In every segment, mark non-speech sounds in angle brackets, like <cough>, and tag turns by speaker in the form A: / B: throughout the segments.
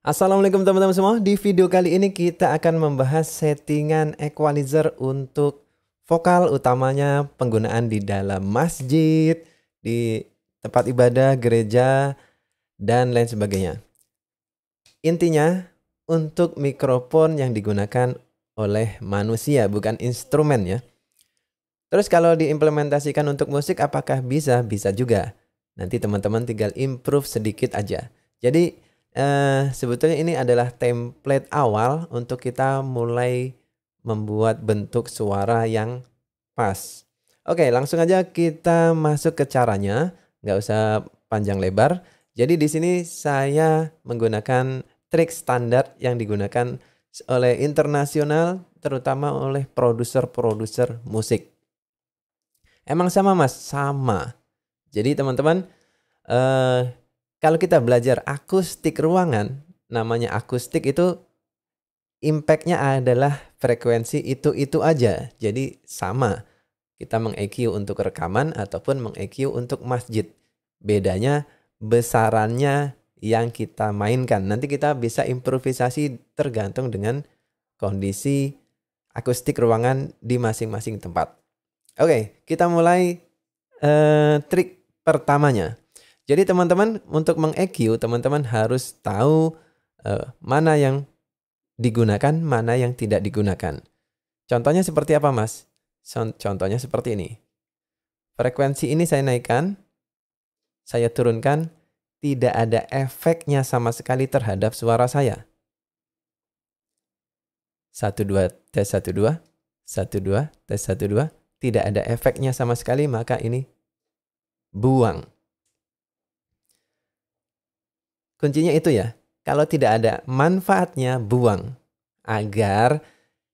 A: Assalamualaikum teman-teman semua. Di video kali ini kita akan membahas settingan equalizer untuk vokal utamanya penggunaan di dalam masjid, di tempat ibadah, gereja, dan lain sebagainya. Intinya untuk mikrofon yang digunakan oleh manusia bukan instrumen ya. Terus kalau diimplementasikan untuk musik apakah bisa? Bisa juga. Nanti teman-teman tinggal improve sedikit aja. Jadi Eh, sebetulnya ini adalah template awal untuk kita mulai membuat bentuk suara yang pas. Oke, langsung aja kita masuk ke caranya, nggak usah panjang lebar. Jadi di sini saya menggunakan trik standar yang digunakan oleh internasional, terutama oleh produser-produser musik. Emang sama mas, sama. Jadi teman-teman, eh, kalau kita belajar akustik ruangan, namanya akustik itu impactnya adalah frekuensi itu-itu aja. Jadi sama. Kita meng-EQ untuk rekaman ataupun meng-EQ untuk masjid. Bedanya besarannya yang kita mainkan. Nanti kita bisa improvisasi tergantung dengan kondisi akustik ruangan di masing-masing tempat. Oke, kita mulai eh, trik pertamanya. Jadi teman-teman untuk meng teman-teman harus tahu uh, mana yang digunakan, mana yang tidak digunakan. Contohnya seperti apa, Mas? Contohnya seperti ini. Frekuensi ini saya naikkan, saya turunkan, tidak ada efeknya sama sekali terhadap suara saya. 1 2 tes 1 2 1 2 tes 1 2 tidak ada efeknya sama sekali maka ini buang. Kuncinya itu ya, kalau tidak ada manfaatnya buang agar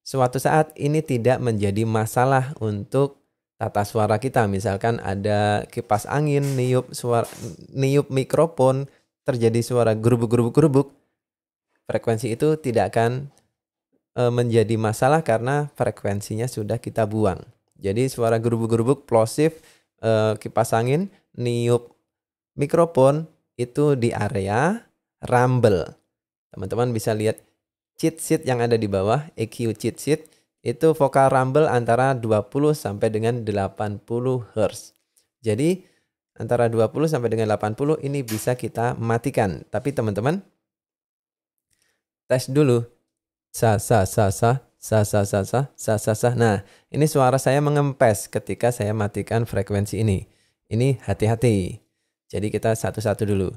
A: suatu saat ini tidak menjadi masalah untuk tata suara kita. Misalkan ada kipas angin, niup suara niup mikrofon, terjadi suara gerubuk-gerubuk-gerubuk. Frekuensi itu tidak akan e, menjadi masalah karena frekuensinya sudah kita buang. Jadi suara gerubuk-gerubuk plosif e, kipas angin, niup mikrofon itu di area Rumble. Teman-teman bisa lihat cheat sheet yang ada di bawah, EQ cheat sheet, itu vokal Rumble antara 20 sampai dengan 80 Hz. Jadi antara 20 sampai dengan 80 ini bisa kita matikan. Tapi teman-teman tes dulu. Sa sa sa sa sa sa sa sa sa sa sa. Nah, ini suara saya mengempes ketika saya matikan frekuensi ini. Ini hati-hati. Jadi kita satu-satu dulu.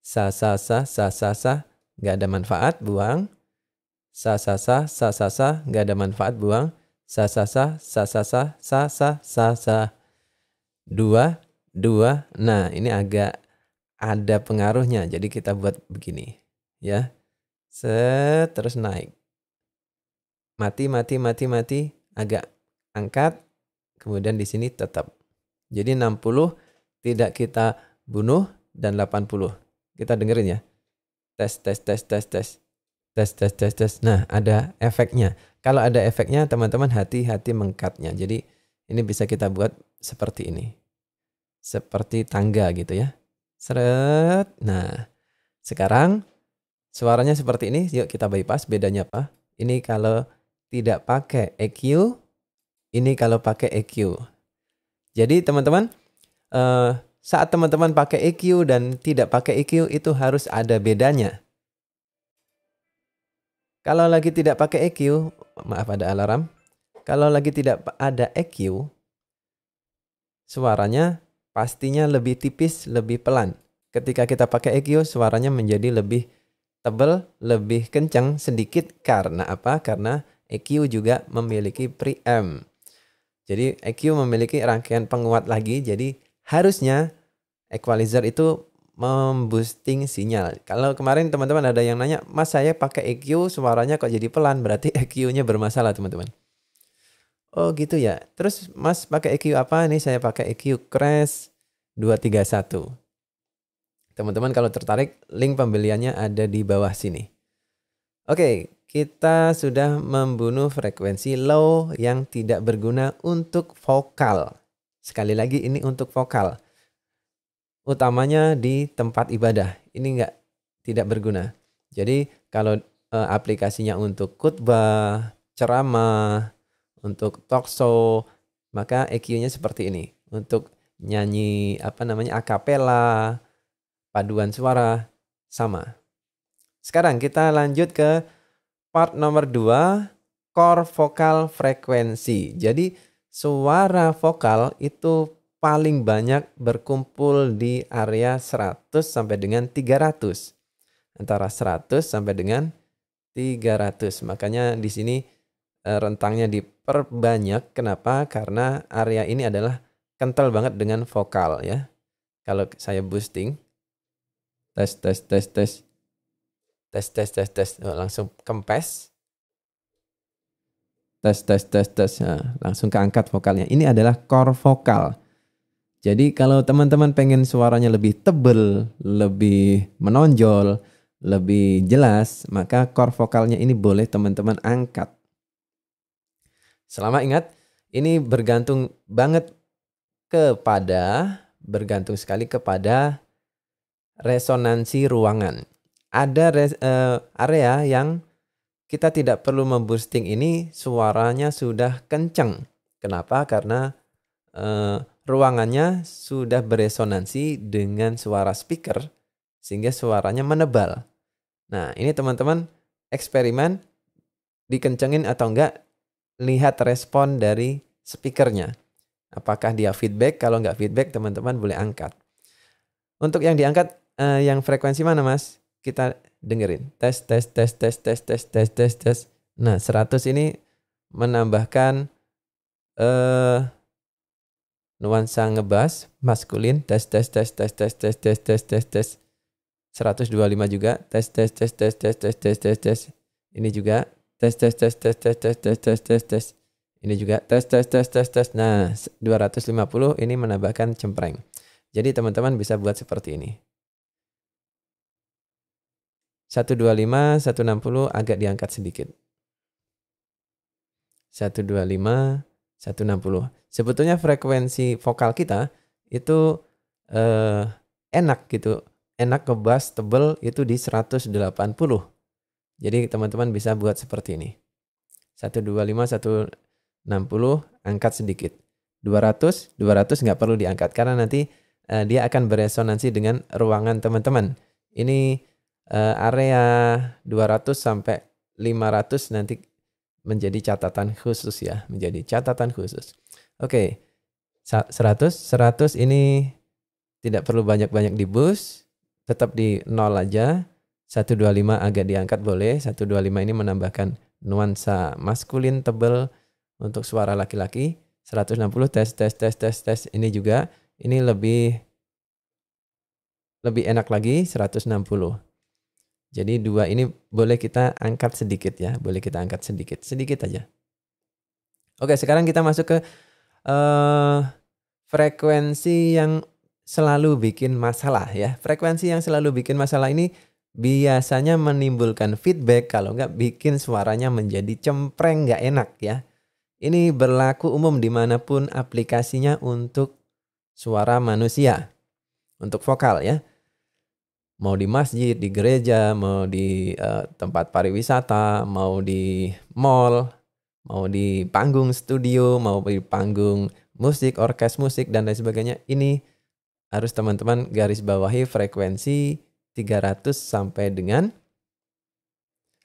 A: Sa sa sa sa sa sa nggak ada manfaat buang. Sa sa sa sa sa sa nggak ada manfaat buang. Sa sa sa sa sa sa sa sa sa sa. Dua dua. Nah ini agak ada pengaruhnya. Jadi kita buat begini ya. Set terus naik. Mati mati mati mati agak angkat kemudian di sini tetap. Jadi 60 tidak kita bunuh dan 80. Kita dengerin ya. Tes tes tes tes tes. Tes tes tes tes. Nah, ada efeknya. Kalau ada efeknya teman-teman hati-hati mengkatnya. Jadi ini bisa kita buat seperti ini. Seperti tangga gitu ya. Seret. Nah, sekarang suaranya seperti ini. Yuk kita bypass. Bedanya apa? Ini kalau tidak pakai EQ, ini kalau pakai EQ. Jadi teman-teman Eh, saat teman-teman pakai EQ dan tidak pakai EQ itu harus ada bedanya. Kalau lagi tidak pakai EQ, maaf ada alarm. Kalau lagi tidak ada EQ, suaranya pastinya lebih tipis, lebih pelan. Ketika kita pakai EQ, suaranya menjadi lebih tebal, lebih kencang sedikit karena apa? Karena EQ juga memiliki preamp. Jadi EQ memiliki rangkaian penguat lagi, jadi harusnya equalizer itu memboosting sinyal. Kalau kemarin teman-teman ada yang nanya, "Mas, saya pakai EQ suaranya kok jadi pelan?" Berarti <laughs> EQ-nya bermasalah, teman-teman. Oh, gitu ya. Terus Mas pakai EQ apa? Nih saya pakai EQ Crash 231. Teman-teman kalau tertarik, link pembeliannya ada di bawah sini. Oke, kita sudah membunuh frekuensi low yang tidak berguna untuk vokal. Sekali lagi ini untuk vokal. Utamanya di tempat ibadah. Ini enggak tidak berguna. Jadi kalau e, aplikasinya untuk khutbah, ceramah, untuk talk show, maka EQ-nya seperti ini. Untuk nyanyi apa namanya akapela, paduan suara sama. Sekarang kita lanjut ke part nomor 2, core vokal frekuensi. Jadi suara vokal itu paling banyak berkumpul di area 100 sampai dengan 300. Antara 100 sampai dengan 300. Makanya di sini eh, rentangnya diperbanyak. Kenapa? Karena area ini adalah kental banget dengan vokal ya. Kalau saya boosting, tes tes tes tes, tes tes tes tes, oh, langsung kempes tes tes tes tes nah, langsung keangkat vokalnya ini adalah core vokal jadi kalau teman-teman pengen suaranya lebih tebel lebih menonjol lebih jelas maka core vokalnya ini boleh teman-teman angkat selama ingat ini bergantung banget kepada bergantung sekali kepada resonansi ruangan ada res, uh, area yang kita tidak perlu memboosting ini suaranya sudah kencang. Kenapa? Karena eh, ruangannya sudah beresonansi dengan suara speaker sehingga suaranya menebal. Nah, ini teman-teman eksperimen dikencengin atau enggak lihat respon dari speakernya. Apakah dia feedback? Kalau enggak feedback, teman-teman boleh angkat. Untuk yang diangkat eh, yang frekuensi mana, Mas? kita dengerin. Tes, tes, tes, tes, tes, tes, tes, tes, tes. Nah, 100 ini menambahkan eh uh, nuansa ngebas, maskulin, tes, tes, tes, tes, tes, tes, tes, tes, tes, tes. 125 juga, tes, tes, tes, tes, tes, tes, tes, tes, tes. Ini juga, tes, tes, tes, tes, tes, tes, tes, tes, tes, tes. Ini juga tes, tes, tes, tes, tes. Nah, 250 ini menambahkan cempreng. Jadi teman-teman bisa buat seperti ini. 125, 160 agak diangkat sedikit. 125, 160. Sebetulnya frekuensi vokal kita itu eh, enak gitu. Enak ke bass tebel itu di 180. Jadi teman-teman bisa buat seperti ini. 125, 160 angkat sedikit. 200, 200 nggak perlu diangkat karena nanti eh, dia akan beresonansi dengan ruangan teman-teman. Ini uh, area 200 sampai 500 nanti menjadi catatan khusus ya, menjadi catatan khusus. Oke. Okay. 100 100 ini tidak perlu banyak-banyak di bus, tetap di nol aja. 125 agak diangkat boleh, 125 ini menambahkan nuansa maskulin tebel untuk suara laki-laki. 160 tes tes tes tes tes ini juga ini lebih lebih enak lagi 160. Jadi dua ini boleh kita angkat sedikit ya, boleh kita angkat sedikit, sedikit aja. Oke, sekarang kita masuk ke uh, frekuensi yang selalu bikin masalah ya. Frekuensi yang selalu bikin masalah ini biasanya menimbulkan feedback kalau nggak bikin suaranya menjadi cempreng nggak enak ya. Ini berlaku umum dimanapun aplikasinya untuk suara manusia, untuk vokal ya mau di masjid, di gereja, mau di uh, tempat pariwisata, mau di mall, mau di panggung studio, mau di panggung musik, orkes musik dan lain sebagainya. Ini harus teman-teman garis bawahi frekuensi 300 sampai dengan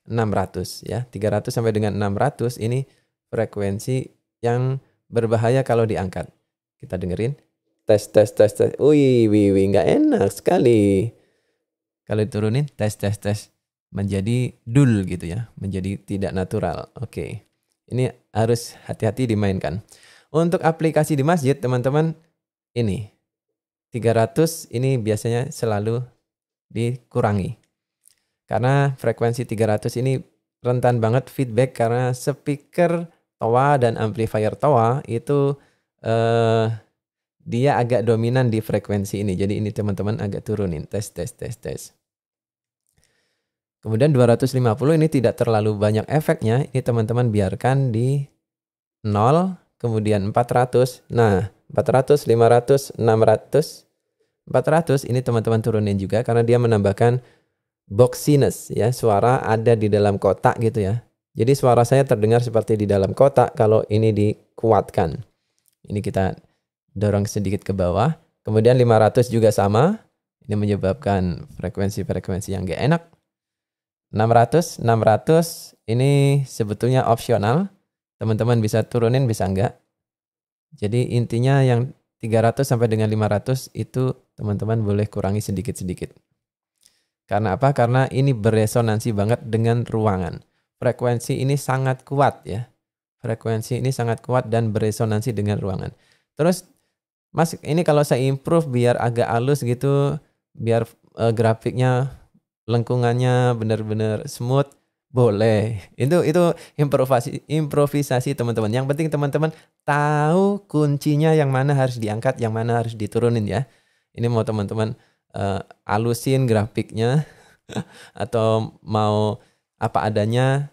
A: 600 ya. 300 sampai dengan 600 ini frekuensi yang berbahaya kalau diangkat. Kita dengerin. Tes tes tes tes. Wih, wih, wih, nggak enak sekali. Kalau diturunin tes tes tes menjadi dul gitu ya, menjadi tidak natural. Oke. Okay. Ini harus hati-hati dimainkan. Untuk aplikasi di masjid, teman-teman, ini 300 ini biasanya selalu dikurangi. Karena frekuensi 300 ini rentan banget feedback karena speaker toa dan amplifier toa itu eh dia agak dominan di frekuensi ini. Jadi ini teman-teman agak turunin. Tes, tes, tes, tes. Kemudian 250 ini tidak terlalu banyak efeknya. Ini teman-teman biarkan di 0, kemudian 400. Nah, 400, 500, 600, 400 ini teman-teman turunin juga karena dia menambahkan boxiness ya, suara ada di dalam kotak gitu ya. Jadi suara saya terdengar seperti di dalam kotak kalau ini dikuatkan. Ini kita dorong sedikit ke bawah. Kemudian 500 juga sama. Ini menyebabkan frekuensi-frekuensi yang gak enak. 600, 600 ini sebetulnya opsional. Teman-teman bisa turunin bisa enggak. Jadi intinya yang 300 sampai dengan 500 itu teman-teman boleh kurangi sedikit-sedikit. Karena apa? Karena ini beresonansi banget dengan ruangan. Frekuensi ini sangat kuat ya. Frekuensi ini sangat kuat dan beresonansi dengan ruangan. Terus Mas, ini kalau saya improve biar agak halus gitu, biar uh, grafiknya lengkungannya benar-benar smooth, boleh. Itu itu improvisasi improvisasi teman-teman. Yang penting teman-teman tahu kuncinya yang mana harus diangkat, yang mana harus diturunin ya. Ini mau teman-teman uh, alusin grafiknya <laughs> atau mau apa adanya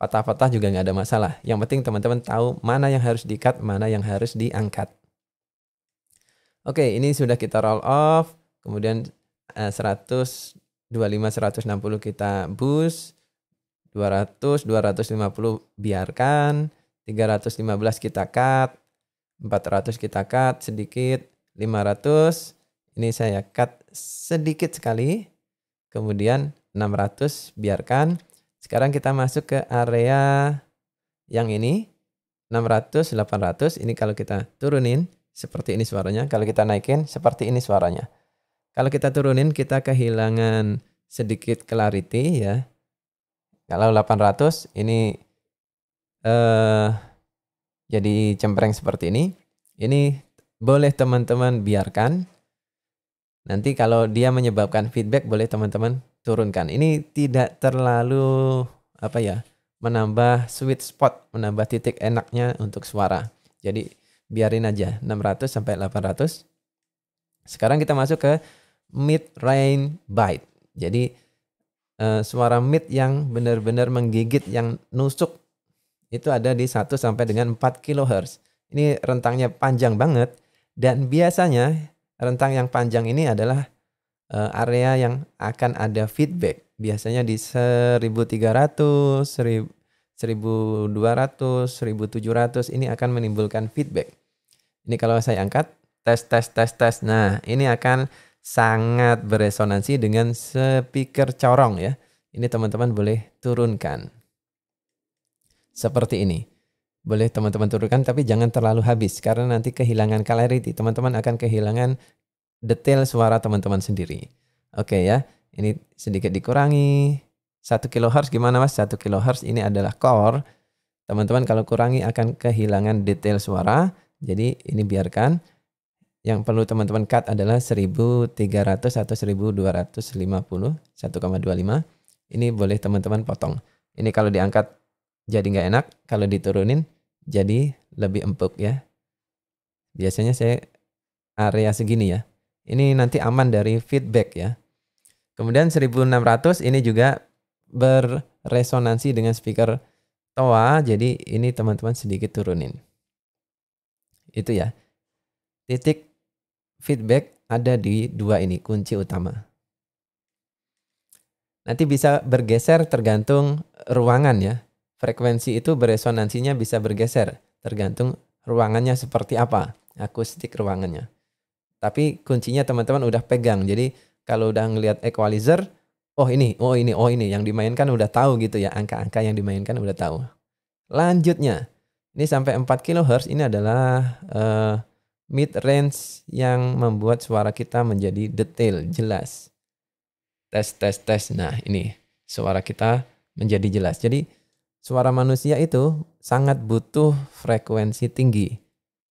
A: patah-patah juga nggak ada masalah. Yang penting teman-teman tahu mana yang harus diikat, mana yang harus diangkat. Oke, okay, ini sudah kita roll off, kemudian uh, 100 25 160 kita boost, 200 250 biarkan, 315 kita cut, 400 kita cut sedikit, 500 ini saya cut sedikit sekali. Kemudian 600 biarkan. Sekarang kita masuk ke area yang ini 600 800 ini kalau kita turunin seperti ini suaranya. Kalau kita naikin, seperti ini suaranya. Kalau kita turunin, kita kehilangan sedikit clarity ya. Kalau 800, ini eh, jadi cempreng seperti ini. Ini boleh teman-teman biarkan. Nanti kalau dia menyebabkan feedback, boleh teman-teman turunkan. Ini tidak terlalu apa ya menambah sweet spot, menambah titik enaknya untuk suara. Jadi biarin aja 600 sampai 800. Sekarang kita masuk ke mid range bite. Jadi uh, suara mid yang benar-benar menggigit yang nusuk itu ada di 1 sampai dengan 4 kHz. Ini rentangnya panjang banget dan biasanya rentang yang panjang ini adalah uh, area yang akan ada feedback. Biasanya di 1300, seribu 1200, 1700 ini akan menimbulkan feedback. Ini kalau saya angkat, tes, tes, tes, tes. Nah, ini akan sangat beresonansi dengan speaker corong ya. Ini teman-teman boleh turunkan. Seperti ini. Boleh teman-teman turunkan tapi jangan terlalu habis karena nanti kehilangan clarity. Teman-teman akan kehilangan detail suara teman-teman sendiri. Oke ya, ini sedikit dikurangi. 1 kilohertz gimana mas? 1 kilohertz ini adalah core. Teman-teman kalau kurangi akan kehilangan detail suara. Jadi ini biarkan. Yang perlu teman-teman cut adalah 1300 atau 1250 1,25. Ini boleh teman-teman potong. Ini kalau diangkat jadi nggak enak, kalau diturunin jadi lebih empuk ya. Biasanya saya area segini ya. Ini nanti aman dari feedback ya. Kemudian 1600 ini juga berresonansi dengan speaker Toa, jadi ini teman-teman sedikit turunin itu ya. Titik feedback ada di dua ini kunci utama. Nanti bisa bergeser tergantung ruangan ya. Frekuensi itu beresonansinya bisa bergeser tergantung ruangannya seperti apa, akustik ruangannya. Tapi kuncinya teman-teman udah pegang. Jadi kalau udah ngelihat equalizer, oh ini, oh ini, oh ini yang dimainkan udah tahu gitu ya, angka-angka yang dimainkan udah tahu. Lanjutnya, ini sampai 4 kHz ini adalah uh, eh, mid range yang membuat suara kita menjadi detail, jelas. Tes tes tes. Nah, ini suara kita menjadi jelas. Jadi suara manusia itu sangat butuh frekuensi tinggi.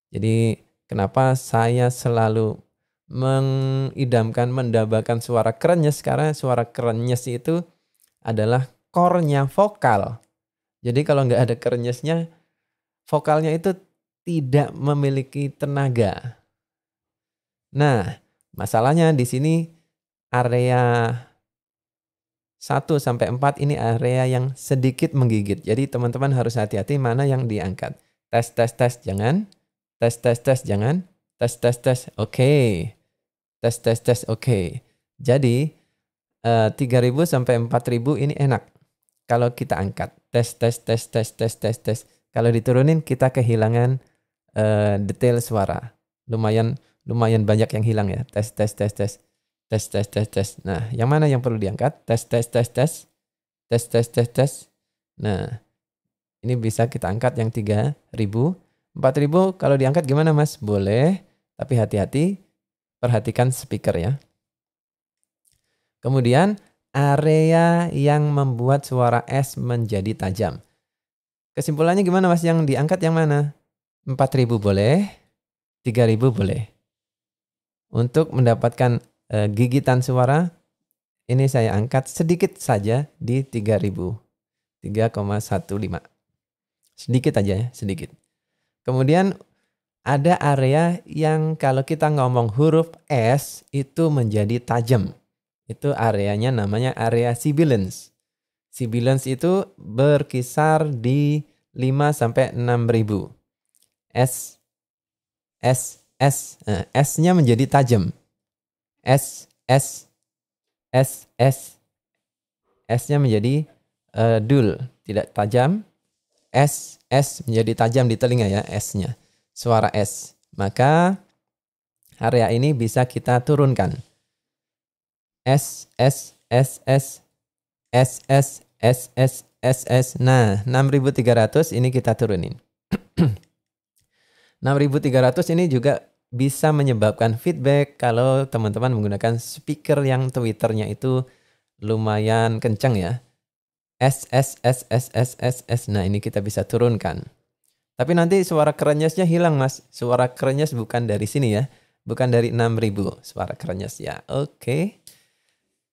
A: Jadi kenapa saya selalu mengidamkan mendabakan suara krenyes Sekarang suara krenyes itu adalah kornya vokal. Jadi kalau nggak ada krenyesnya vokalnya itu tidak memiliki tenaga. Nah, masalahnya di sini area 1 sampai 4 ini area yang sedikit menggigit. Jadi teman-teman harus hati-hati mana yang diangkat. Tes tes tes jangan, tes tes tes jangan, tes tes tes oke. Okay. Tes tes tes oke. Okay. Jadi uh, eh, 3000 sampai 4000 ini enak kalau kita angkat. Tes tes tes tes tes tes tes kalau diturunin kita kehilangan uh, detail suara. Lumayan lumayan banyak yang hilang ya. Tes tes tes tes. Tes tes tes tes. Nah, yang mana yang perlu diangkat? Tes tes tes tes. Tes tes tes tes. Nah, ini bisa kita angkat yang 3000. 4000 kalau diangkat gimana Mas? Boleh, tapi hati-hati perhatikan speaker ya. Kemudian area yang membuat suara S menjadi tajam. Kesimpulannya gimana Mas yang diangkat yang mana? 4000 boleh, 3000 boleh. Untuk mendapatkan e, gigitan suara ini saya angkat sedikit saja di 3000. 3,15. Sedikit aja ya, sedikit. Kemudian ada area yang kalau kita ngomong huruf S itu menjadi tajam. Itu areanya namanya area sibilance. Sibilans itu berkisar di 5 sampai 6 ribu. S S S eh, S-nya menjadi tajam. S S S S S-nya menjadi uh, dul, tidak tajam. S S menjadi tajam di telinga ya S-nya. Suara S. Maka area ini bisa kita turunkan. S S S S S S SS SS. Nah, 6300 ini kita turunin. 6300 <clears throat> ini juga bisa menyebabkan feedback kalau teman-teman menggunakan speaker yang Twitternya itu lumayan kencang ya. SS SS SS SS. Nah, ini kita bisa turunkan. Tapi nanti suara kerenyesnya hilang, Mas. Suara kerenyes bukan dari sini ya. Bukan dari 6000 suara kerenyes ya. Oke. Okay.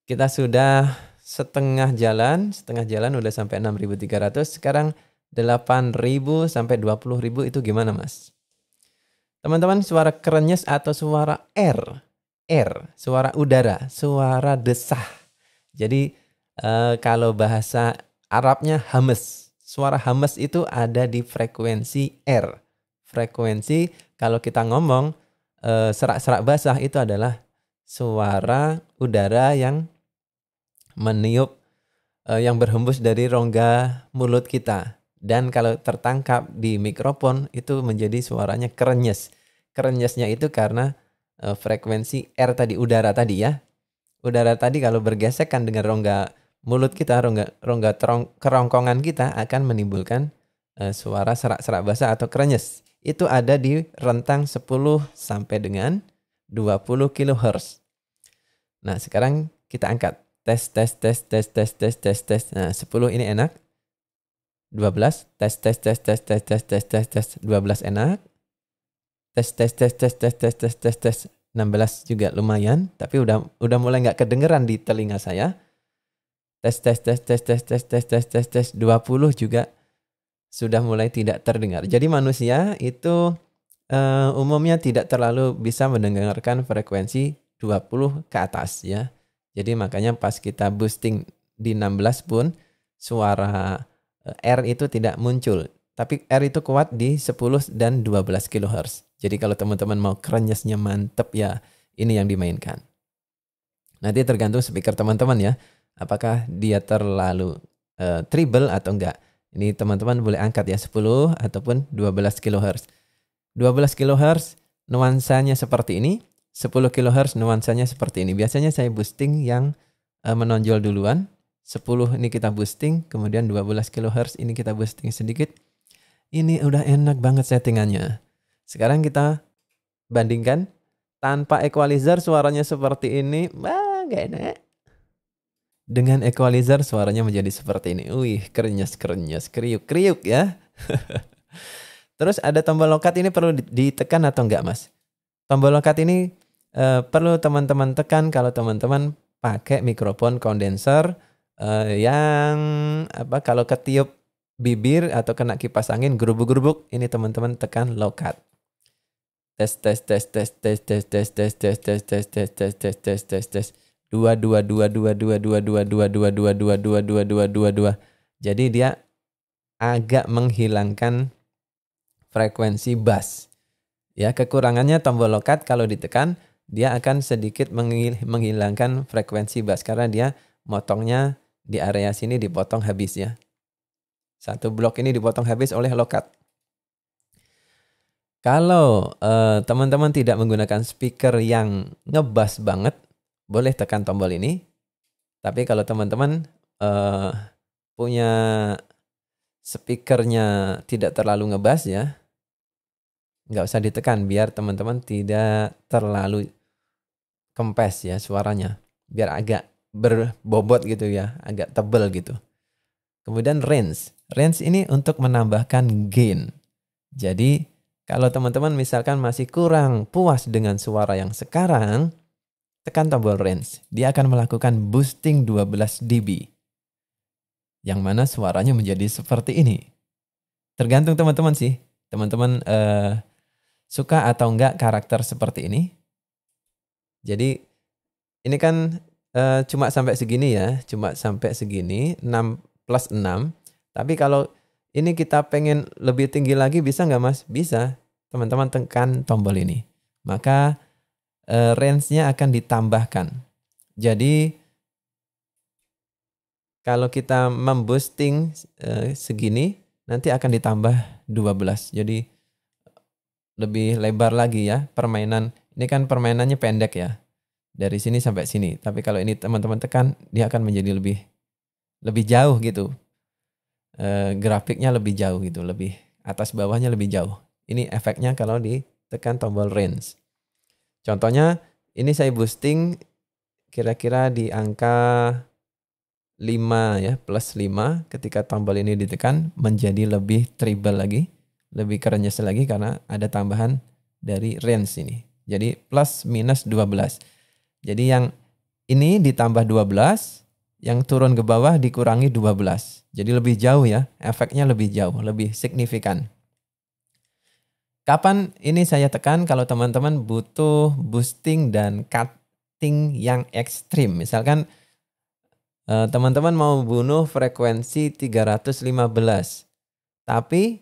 A: Kita sudah setengah jalan, setengah jalan udah sampai 6.300, sekarang 8.000 sampai 20.000 itu gimana mas? Teman-teman suara kerenyes atau suara R, R, suara udara, suara desah. Jadi eh, kalau bahasa Arabnya hames, suara hames itu ada di frekuensi R. Frekuensi kalau kita ngomong eh, serak-serak basah itu adalah suara udara yang meniup uh, yang berhembus dari rongga mulut kita. Dan kalau tertangkap di mikrofon itu menjadi suaranya kerenyes. Kerenyesnya itu karena uh, frekuensi R tadi udara tadi ya. Udara tadi kalau bergesekan dengan rongga mulut kita, rongga rongga terong, kerongkongan kita akan menimbulkan uh, suara serak-serak basah atau kerenyes. Itu ada di rentang 10 sampai dengan 20 kHz. Nah, sekarang kita angkat tes tes tes tes tes tes tes tes. Nah, 10 ini enak. 12 tes tes tes tes tes tes tes tes tes 12 enak. Tes tes tes tes tes tes tes tes tes 16 juga lumayan, tapi udah udah mulai nggak kedengeran di telinga saya. Tes tes tes tes tes tes tes tes tes tes 20 juga sudah mulai tidak terdengar. Jadi manusia itu umumnya tidak terlalu bisa mendengarkan frekuensi 20 ke atas ya. Jadi makanya pas kita boosting di 16 pun suara eh, R itu tidak muncul. Tapi R itu kuat di 10 dan 12 kHz. Jadi kalau teman-teman mau krenyesnya mantep ya ini yang dimainkan. Nanti tergantung speaker teman-teman ya. Apakah dia terlalu uh, treble atau enggak. Ini teman-teman boleh angkat ya 10 ataupun 12 kHz. 12 kHz nuansanya seperti ini 10 kHz nuansanya seperti ini. Biasanya saya boosting yang uh, menonjol duluan. 10 ini kita boosting, kemudian 12 kHz ini kita boosting sedikit. Ini udah enak banget settingannya. Sekarang kita bandingkan tanpa equalizer suaranya seperti ini. Wah, gak enak. Dengan equalizer suaranya menjadi seperti ini. Wih, kerenyes kerenyes kriuk kriuk ya. <laughs> Terus ada tombol lokat ini perlu ditekan atau enggak, Mas? Tombol lokat ini uh, perlu teman-teman tekan kalau teman-teman pakai mikrofon kondenser uh, yang apa kalau ketiup bibir atau kena kipas angin gerubuk-gerubuk ini teman-teman tekan low cut. Tes tes tes tes tes tes tes tes tes tes tes tes tes tes tes tes tes dua dua dua dua dua dua dua dua dua dua dua dua dua dua dua dua jadi dia agak menghilangkan frekuensi bass ya kekurangannya tombol lokat kalau ditekan dia akan sedikit menghilangkan frekuensi bass karena dia motongnya di area sini dipotong habis ya. Satu blok ini dipotong habis oleh lokat. Kalau eh, teman-teman uh, tidak menggunakan speaker yang ngebas banget, boleh tekan tombol ini. Tapi kalau teman-teman uh, punya speakernya tidak terlalu ngebas ya, nggak usah ditekan biar teman-teman tidak terlalu kempes ya suaranya biar agak berbobot gitu ya, agak tebel gitu. Kemudian range. Range ini untuk menambahkan gain. Jadi kalau teman-teman misalkan masih kurang puas dengan suara yang sekarang, tekan tombol range. Dia akan melakukan boosting 12 dB. Yang mana suaranya menjadi seperti ini. Tergantung teman-teman sih. Teman-teman uh, suka atau enggak karakter seperti ini jadi ini kan uh, cuma sampai segini ya, cuma sampai segini 6 plus 6. Tapi kalau ini kita pengen lebih tinggi lagi bisa nggak mas? Bisa. Teman-teman tekan tombol ini. Maka uh, range-nya akan ditambahkan. Jadi kalau kita memboosting uh, eh, segini nanti akan ditambah 12. Jadi lebih lebar lagi ya permainan. Ini kan permainannya pendek ya. Dari sini sampai sini. Tapi kalau ini teman-teman tekan, dia akan menjadi lebih lebih jauh gitu. E, grafiknya lebih jauh gitu, lebih atas bawahnya lebih jauh. Ini efeknya kalau ditekan tombol range. Contohnya ini saya boosting kira-kira di angka 5 ya, plus 5 ketika tombol ini ditekan menjadi lebih triple lagi lebih kerennya lagi karena ada tambahan dari range ini. Jadi plus minus 12. Jadi yang ini ditambah 12, yang turun ke bawah dikurangi 12. Jadi lebih jauh ya, efeknya lebih jauh, lebih signifikan. Kapan ini saya tekan kalau teman-teman butuh boosting dan cutting yang ekstrim. Misalkan eh, teman-teman mau bunuh frekuensi 315, tapi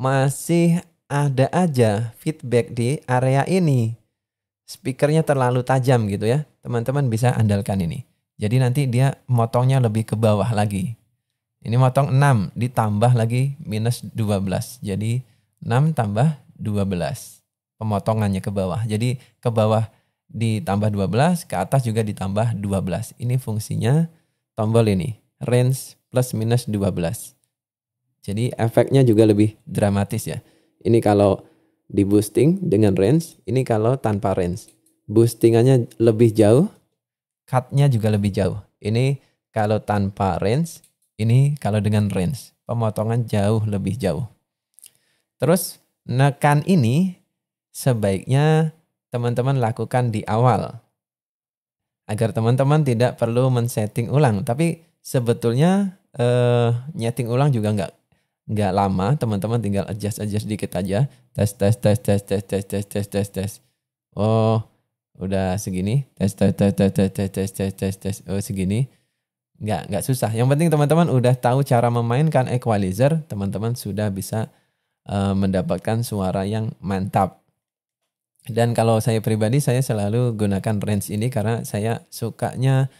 A: masih ada aja feedback di area ini. Speakernya terlalu tajam gitu ya. Teman-teman bisa andalkan ini. Jadi nanti dia motongnya lebih ke bawah lagi. Ini motong 6 ditambah lagi minus 12. Jadi 6 tambah 12. Pemotongannya ke bawah. Jadi ke bawah ditambah 12, ke atas juga ditambah 12. Ini fungsinya tombol ini. Range plus minus 12. Jadi efeknya juga lebih dramatis ya. Ini kalau di boosting dengan range, ini kalau tanpa range. Boostingannya lebih jauh, cutnya juga lebih jauh. Ini kalau tanpa range, ini kalau dengan range. Pemotongan jauh lebih jauh. Terus nekan ini sebaiknya teman-teman lakukan di awal. Agar teman-teman tidak perlu men-setting ulang. Tapi sebetulnya eh, nyeting ulang juga nggak nggak lama teman-teman tinggal adjust adjust dikit aja tes tes tes tes tes tes tes tes tes tes oh udah segini tes tes tes tes tes tes tes tes tes tes oh segini nggak nggak susah yang penting teman-teman udah tahu cara memainkan equalizer teman-teman sudah bisa uh, mendapatkan suara yang mantap dan kalau saya pribadi saya selalu gunakan range ini karena saya sukanya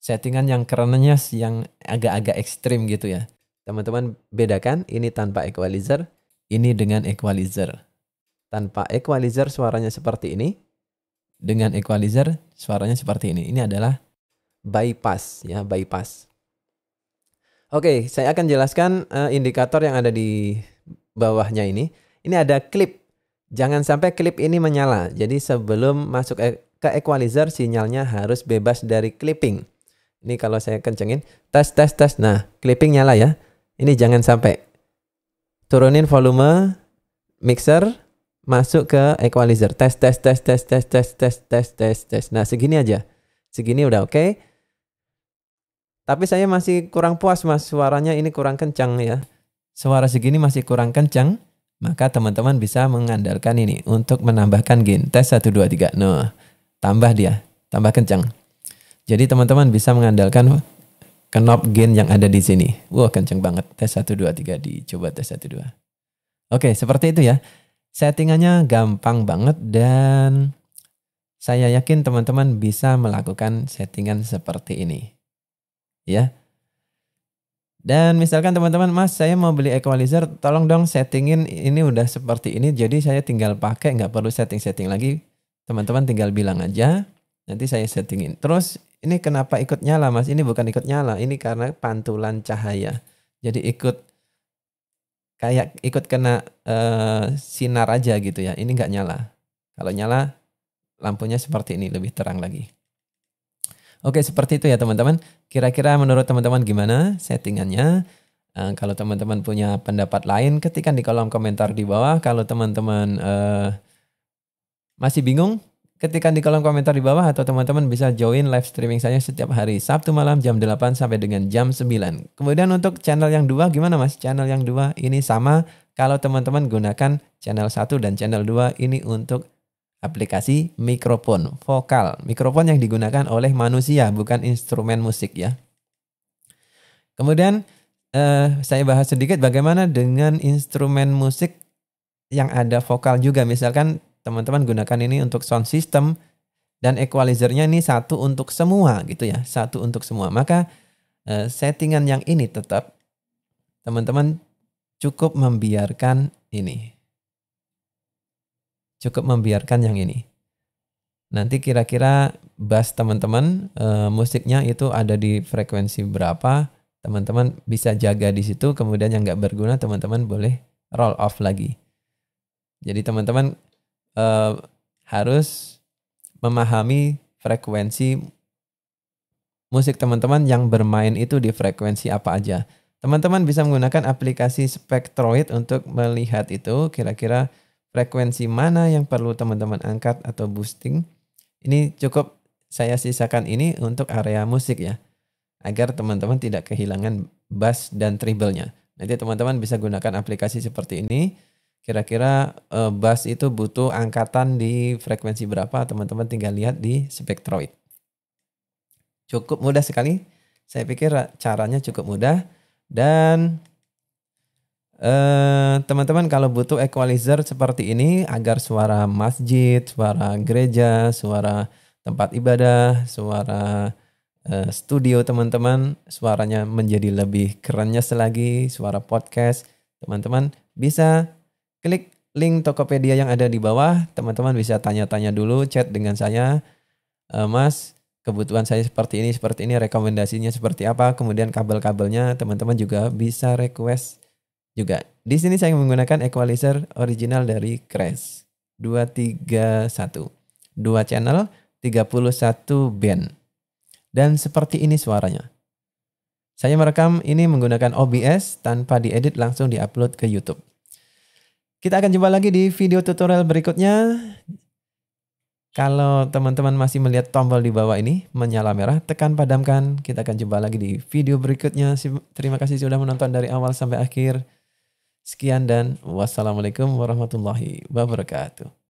A: settingan yang kerennya yang agak-agak ekstrim gitu ya Teman-teman bedakan ini tanpa equalizer, ini dengan equalizer. Tanpa equalizer suaranya seperti ini. Dengan equalizer suaranya seperti ini. Ini adalah bypass ya, bypass. Oke, saya akan jelaskan uh, indikator yang ada di bawahnya ini. Ini ada clip. Jangan sampai clip ini menyala. Jadi sebelum masuk e ke equalizer sinyalnya harus bebas dari clipping. Ini kalau saya kencengin, tes tes tes. Nah, clipping nyala ya. Ini jangan sampai. Turunin volume mixer masuk ke equalizer. Tes tes tes tes tes tes tes tes tes tes. Nah, segini aja. Segini udah oke. Okay. Tapi saya masih kurang puas Mas, suaranya ini kurang kencang ya. Suara segini masih kurang kencang, maka teman-teman bisa mengandalkan ini untuk menambahkan gain. Tes 1 2 3. Nah, tambah dia, tambah kencang. Jadi teman-teman bisa mengandalkan knob gain yang ada di sini. Wah, kenceng banget. Tes 1, 2, 3 dicoba tes 1, 2. Oke, seperti itu ya. Settingannya gampang banget dan saya yakin teman-teman bisa melakukan settingan seperti ini. Ya. Dan misalkan teman-teman, mas saya mau beli equalizer, tolong dong settingin ini udah seperti ini, jadi saya tinggal pakai, nggak perlu setting-setting lagi. Teman-teman tinggal bilang aja, nanti saya settingin. Terus ini kenapa ikut nyala mas? Ini bukan ikut nyala, ini karena pantulan cahaya. Jadi ikut kayak ikut kena uh, sinar aja gitu ya. Ini nggak nyala. Kalau nyala lampunya seperti ini lebih terang lagi. Oke seperti itu ya teman-teman. Kira-kira menurut teman-teman gimana settingannya? Uh, kalau teman-teman punya pendapat lain, ketikan di kolom komentar di bawah. Kalau teman-teman uh, masih bingung, ketikan di kolom komentar di bawah atau teman-teman bisa join live streaming saya setiap hari Sabtu malam jam 8 sampai dengan jam 9. Kemudian untuk channel yang dua gimana Mas? Channel yang dua ini sama kalau teman-teman gunakan channel 1 dan channel 2 ini untuk aplikasi mikrofon vokal. Mikrofon yang digunakan oleh manusia bukan instrumen musik ya. Kemudian eh, saya bahas sedikit bagaimana dengan instrumen musik yang ada vokal juga misalkan Teman-teman gunakan ini untuk sound system dan equalizernya ini satu untuk semua gitu ya, satu untuk semua. Maka eh, settingan yang ini tetap teman-teman cukup membiarkan ini. Cukup membiarkan yang ini. Nanti kira-kira bass teman-teman eh, musiknya itu ada di frekuensi berapa, teman-teman bisa jaga di situ kemudian yang nggak berguna teman-teman boleh roll off lagi. Jadi teman-teman Eh, harus memahami frekuensi musik teman-teman yang bermain itu di frekuensi apa aja. Teman-teman bisa menggunakan aplikasi Spectroid untuk melihat itu kira-kira frekuensi mana yang perlu teman-teman angkat atau boosting. Ini cukup saya sisakan ini untuk area musik ya, agar teman-teman tidak kehilangan bass dan treble-nya. Nanti teman-teman bisa gunakan aplikasi seperti ini Kira-kira uh, eh, bass itu butuh angkatan di frekuensi berapa? Teman-teman tinggal lihat di spektroid. Cukup mudah sekali. Saya pikir caranya cukup mudah dan eh, teman-teman uh, kalau butuh equalizer seperti ini agar suara masjid, suara gereja, suara tempat ibadah, suara uh, studio teman-teman, suaranya menjadi lebih kerennya selagi suara podcast, teman-teman bisa Klik link Tokopedia yang ada di bawah. Teman-teman bisa tanya-tanya dulu, chat dengan saya. E, mas, kebutuhan saya seperti ini, seperti ini, rekomendasinya seperti apa. Kemudian kabel-kabelnya teman-teman juga bisa request juga. Di sini saya menggunakan equalizer original dari Crash. 231. dua channel, 31 band. Dan seperti ini suaranya. Saya merekam ini menggunakan OBS tanpa diedit langsung diupload ke YouTube. Kita akan jumpa lagi di video tutorial berikutnya. Kalau teman-teman masih melihat tombol di bawah ini menyala merah, tekan padamkan. Kita akan jumpa lagi di video berikutnya. Terima kasih sudah menonton dari awal sampai akhir. Sekian dan wassalamualaikum warahmatullahi wabarakatuh.